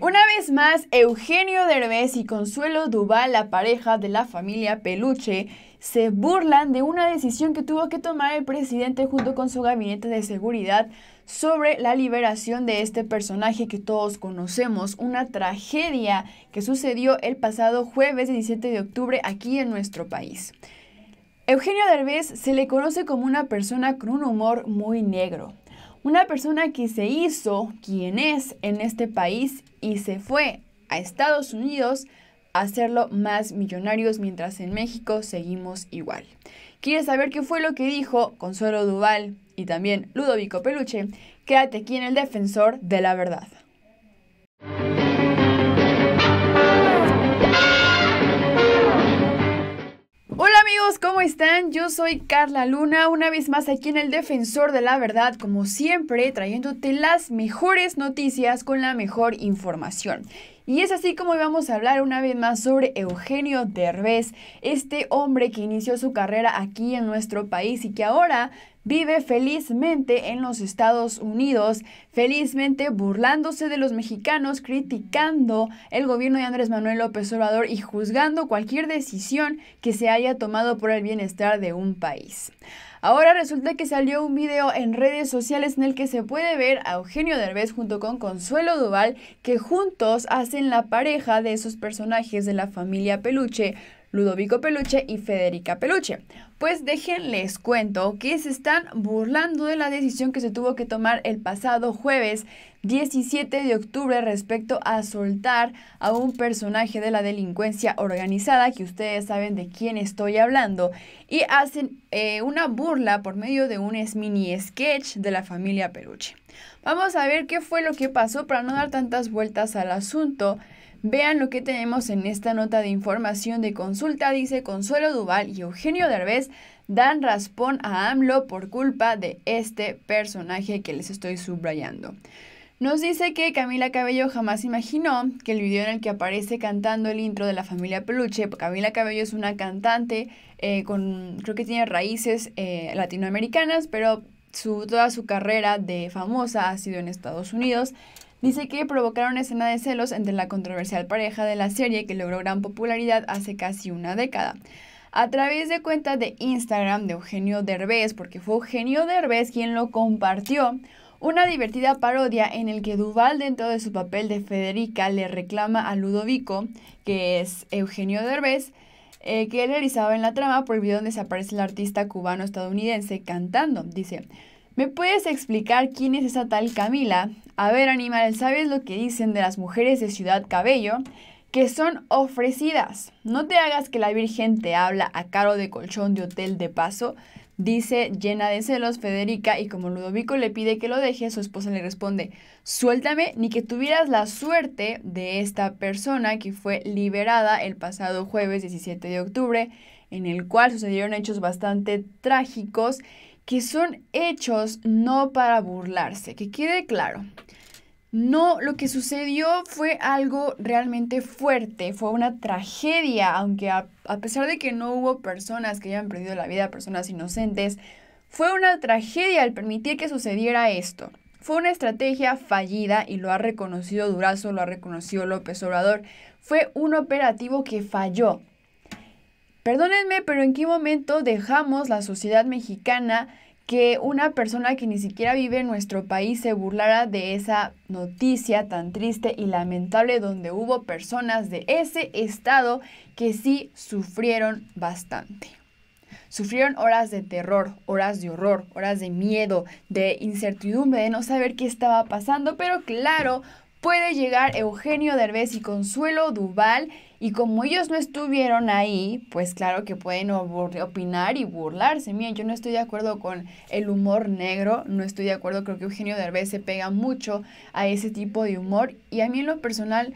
Una vez más, Eugenio Derbez y Consuelo Duval, la pareja de la familia Peluche, se burlan de una decisión que tuvo que tomar el presidente junto con su gabinete de seguridad sobre la liberación de este personaje que todos conocemos, una tragedia que sucedió el pasado jueves 17 de octubre aquí en nuestro país. Eugenio Derbez se le conoce como una persona con un humor muy negro, una persona que se hizo quien es en este país y se fue a Estados Unidos a hacerlo más millonarios mientras en México seguimos igual. ¿Quieres saber qué fue lo que dijo Consuelo Duval y también Ludovico Peluche? Quédate aquí en el Defensor de la Verdad. ¿cómo están? Yo soy Carla Luna, una vez más aquí en El Defensor de la Verdad, como siempre, trayéndote las mejores noticias con la mejor información. Y es así como íbamos a hablar una vez más sobre Eugenio Derbez, este hombre que inició su carrera aquí en nuestro país y que ahora vive felizmente en los Estados Unidos, felizmente burlándose de los mexicanos, criticando el gobierno de Andrés Manuel López Obrador y juzgando cualquier decisión que se haya tomado por el bienestar de un país. Ahora resulta que salió un video en redes sociales en el que se puede ver a Eugenio Derbez junto con Consuelo Duval que juntos hacen la pareja de esos personajes de la familia Peluche. Ludovico Peluche y Federica Peluche. Pues déjenles cuento que se están burlando de la decisión que se tuvo que tomar el pasado jueves 17 de octubre respecto a soltar a un personaje de la delincuencia organizada, que ustedes saben de quién estoy hablando, y hacen eh, una burla por medio de un mini sketch de la familia Peluche. Vamos a ver qué fue lo que pasó para no dar tantas vueltas al asunto. Vean lo que tenemos en esta nota de información de consulta, dice Consuelo Duval y Eugenio Derbez dan raspón a AMLO por culpa de este personaje que les estoy subrayando. Nos dice que Camila Cabello jamás imaginó que el video en el que aparece cantando el intro de la familia Peluche, Camila Cabello es una cantante eh, con, creo que tiene raíces eh, latinoamericanas, pero su, toda su carrera de famosa ha sido en Estados Unidos. Dice que provocaron escena de celos entre la controversial pareja de la serie que logró gran popularidad hace casi una década. A través de cuenta de Instagram de Eugenio Derbez, porque fue Eugenio Derbez quien lo compartió, una divertida parodia en el que Duval dentro de su papel de Federica le reclama a Ludovico, que es Eugenio Derbez, eh, que él realizaba en la trama por el video donde se aparece el artista cubano-estadounidense cantando. Dice, ¿me puedes explicar quién es esa tal Camila? A ver, animal, ¿sabes lo que dicen de las mujeres de Ciudad Cabello? Que son ofrecidas. No te hagas que la Virgen te habla a caro de colchón de hotel de paso. Dice, llena de celos, Federica, y como Ludovico le pide que lo deje, su esposa le responde, suéltame ni que tuvieras la suerte de esta persona que fue liberada el pasado jueves 17 de octubre, en el cual sucedieron hechos bastante trágicos que son hechos no para burlarse, que quede claro. No, lo que sucedió fue algo realmente fuerte, fue una tragedia, aunque a, pesar de que no hubo personas que hayan perdido la vida, personas inocentes, fue una tragedia al permitir que sucediera esto. Fue una estrategia fallida y lo ha reconocido Durazo, lo ha reconocido López Obrador. Fue un operativo que falló, Perdónenme, pero ¿en qué momento dejamos la sociedad mexicana que una persona que ni siquiera vive en nuestro país se burlara de esa noticia tan triste y lamentable donde hubo personas de ese estado que sí sufrieron bastante? Sufrieron horas de terror, horas de horror, horas de miedo, de incertidumbre, de no saber qué estaba pasando, pero claro, puede llegar Eugenio Derbez y Consuelo Duval y como ellos no estuvieron ahí, pues claro que pueden opinar y burlarse. Miren, yo no estoy de acuerdo con el humor negro, no estoy de acuerdo, creo que Eugenio Derbez se pega mucho a ese tipo de humor y a mí en lo personal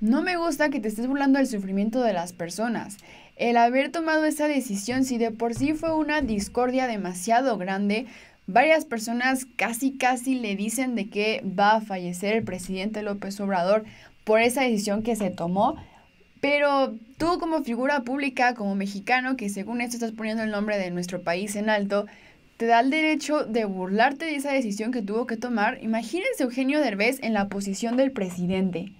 no me gusta que te estés burlando del sufrimiento de las personas. El haber tomado esa decisión, si de por sí fue una discordia demasiado grande, Varias personas casi casi le dicen de que va a fallecer el presidente López Obrador por esa decisión que se tomó, pero tú como figura pública, como mexicano, que según esto estás poniendo el nombre de nuestro país en alto, te da el derecho de burlarte de esa decisión que tuvo que tomar. Imagínense Eugenio Derbez en la posición del presidente.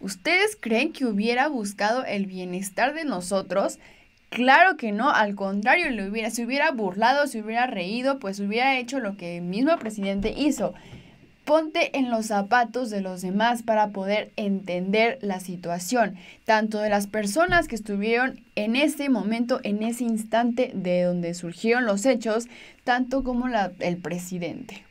¿Ustedes creen que hubiera buscado el bienestar de nosotros Claro que no, al contrario, hubiera, se hubiera burlado, se hubiera reído, pues hubiera hecho lo que el mismo presidente hizo. Ponte en los zapatos de los demás para poder entender la situación, tanto de las personas que estuvieron en ese momento, en ese instante de donde surgieron los hechos, tanto como la, el presidente.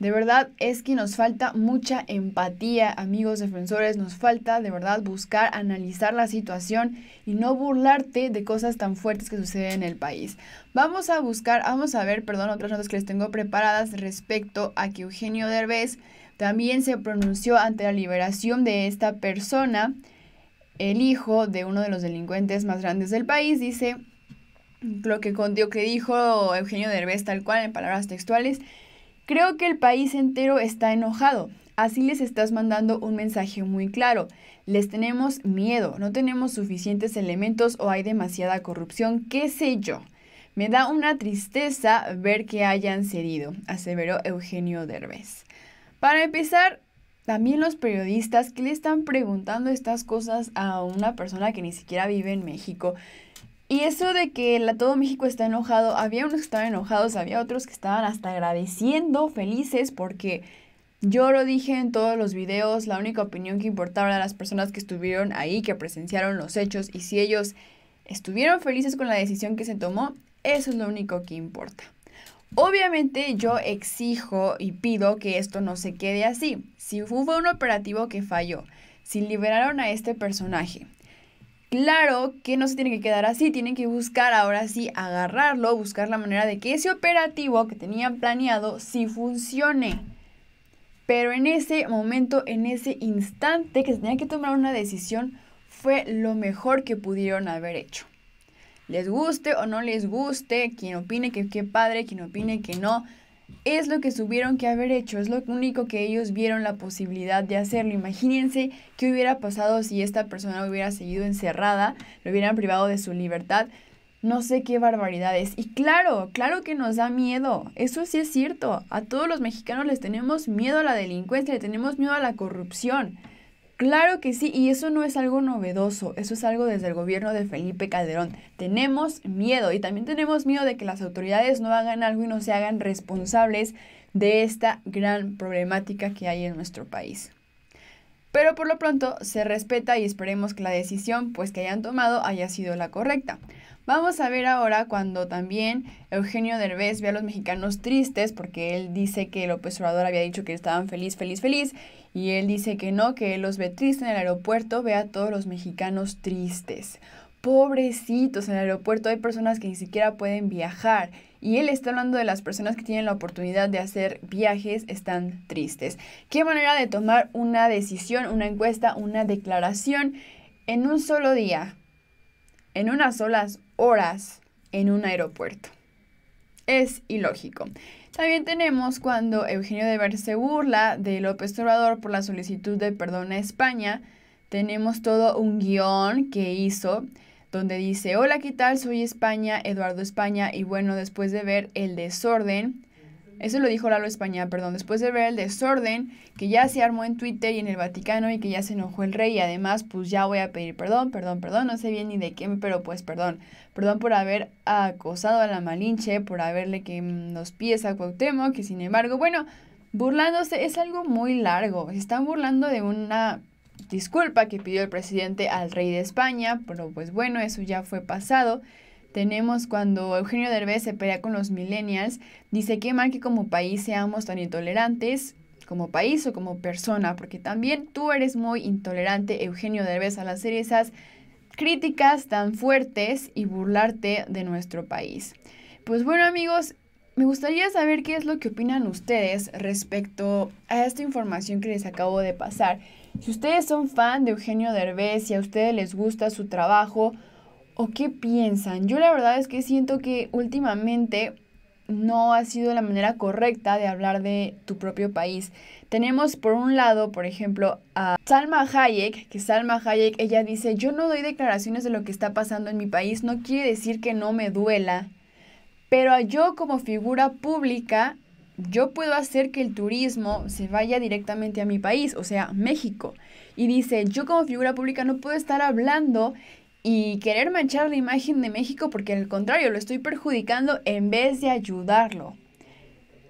De verdad es que nos falta mucha empatía, amigos defensores, nos falta de verdad buscar analizar la situación y no burlarte de cosas tan fuertes que suceden en el país. Vamos a buscar, vamos a ver, perdón, otras notas que les tengo preparadas respecto a que Eugenio Derbez también se pronunció ante la liberación de esta persona, el hijo de uno de los delincuentes más grandes del país, dice lo que, que dijo Eugenio Derbez tal cual en palabras textuales. Creo que el país entero está enojado. Así les estás mandando un mensaje muy claro. Les tenemos miedo, no tenemos suficientes elementos o hay demasiada corrupción, qué sé yo. Me da una tristeza ver que hayan cedido, aseveró Eugenio Derbez. Para empezar, también los periodistas que le están preguntando estas cosas a una persona que ni siquiera vive en México, y eso de que la, todo México está enojado, había unos que estaban enojados, había otros que estaban hasta agradeciendo, felices, porque yo lo dije en todos los videos, la única opinión que importaba era las personas que estuvieron ahí, que presenciaron los hechos, y si ellos estuvieron felices con la decisión que se tomó, eso es lo único que importa. Obviamente yo exijo y pido que esto no se quede así. Si hubo un operativo que falló, si liberaron a este personaje, Claro que no se tiene que quedar así, tienen que buscar ahora sí agarrarlo, buscar la manera de que ese operativo que tenían planeado sí funcione. Pero en ese momento, en ese instante que se tenía que tomar una decisión, fue lo mejor que pudieron haber hecho. Les guste o no les guste, quien opine que qué padre, quien opine que no, es lo que tuvieron que haber hecho, es lo único que ellos vieron la posibilidad de hacerlo. Imagínense qué hubiera pasado si esta persona hubiera seguido encerrada, lo hubieran privado de su libertad. No sé qué barbaridades. Y claro, claro que nos da miedo. Eso sí es cierto. A todos los mexicanos les tenemos miedo a la delincuencia, le tenemos miedo a la corrupción. Claro que sí, y eso no es algo novedoso, eso es algo desde el gobierno de Felipe Calderón. Tenemos miedo y también tenemos miedo de que las autoridades no hagan algo y no se hagan responsables de esta gran problemática que hay en nuestro país. Pero por lo pronto se respeta y esperemos que la decisión pues que hayan tomado haya sido la correcta. Vamos a ver ahora cuando también Eugenio Derbez ve a los mexicanos tristes porque él dice que el Obrador había dicho que estaban feliz, feliz, feliz y él dice que no, que él los ve tristes en el aeropuerto, ve a todos los mexicanos tristes pobrecitos en el aeropuerto, hay personas que ni siquiera pueden viajar. Y él está hablando de las personas que tienen la oportunidad de hacer viajes, están tristes. Qué manera de tomar una decisión, una encuesta, una declaración en un solo día, en unas solas horas, en un aeropuerto. Es ilógico. También tenemos cuando Eugenio de se burla de López Obrador por la solicitud de perdón a España. Tenemos todo un guión que hizo donde dice, hola, ¿qué tal? Soy España, Eduardo España, y bueno, después de ver el desorden, eso lo dijo Lalo España, perdón, después de ver el desorden que ya se armó en Twitter y en el Vaticano y que ya se enojó el rey y además pues ya voy a pedir perdón, perdón, perdón, no sé bien ni de quién, pero pues perdón, perdón por haber acosado a la Malinche, por haberle que nos pies a Cuauhtémoc, que sin embargo, bueno, burlándose es algo muy largo, están burlando de una disculpa que pidió el presidente al rey de España, pero pues bueno, eso ya fue pasado. Tenemos cuando Eugenio Derbez se pelea con los millennials, dice que mal que como país seamos tan intolerantes como país o como persona, porque también tú eres muy intolerante, Eugenio Derbez, al hacer esas críticas tan fuertes y burlarte de nuestro país. Pues bueno amigos, me gustaría saber qué es lo que opinan ustedes respecto a esta información que les acabo de pasar. Si ustedes son fan de Eugenio Derbez, y a ustedes les gusta su trabajo o qué piensan. Yo la verdad es que siento que últimamente no ha sido la manera correcta de hablar de tu propio país. Tenemos por un lado, por ejemplo, a Salma Hayek, que Salma Hayek, ella dice, yo no doy declaraciones de lo que está pasando en mi país, no quiere decir que no me duela, pero yo como figura pública yo puedo hacer que el turismo se vaya directamente a mi país, o sea, México. Y dice, yo como figura pública no puedo estar hablando y querer manchar la imagen de México porque al contrario, lo estoy perjudicando en vez de ayudarlo.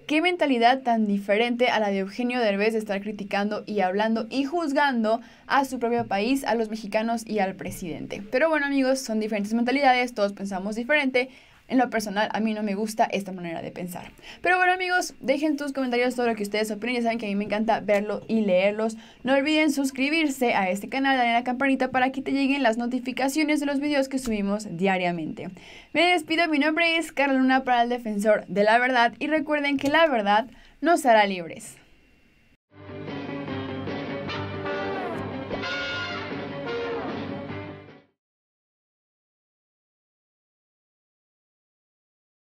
Qué mentalidad tan diferente a la de Eugenio Derbez de estar criticando y hablando y juzgando a su propio país, a los mexicanos y al presidente. Pero bueno amigos, son diferentes mentalidades, todos pensamos diferente, en lo personal, a mí no me gusta esta manera de pensar. Pero bueno amigos, dejen tus comentarios sobre lo que ustedes opinan. Ya saben que a mí me encanta verlo y leerlos. No olviden suscribirse a este canal, darle a la campanita para que te lleguen las notificaciones de los videos que subimos diariamente. Me despido, mi nombre es Carla Luna para el Defensor de la Verdad y recuerden que la verdad nos hará libres.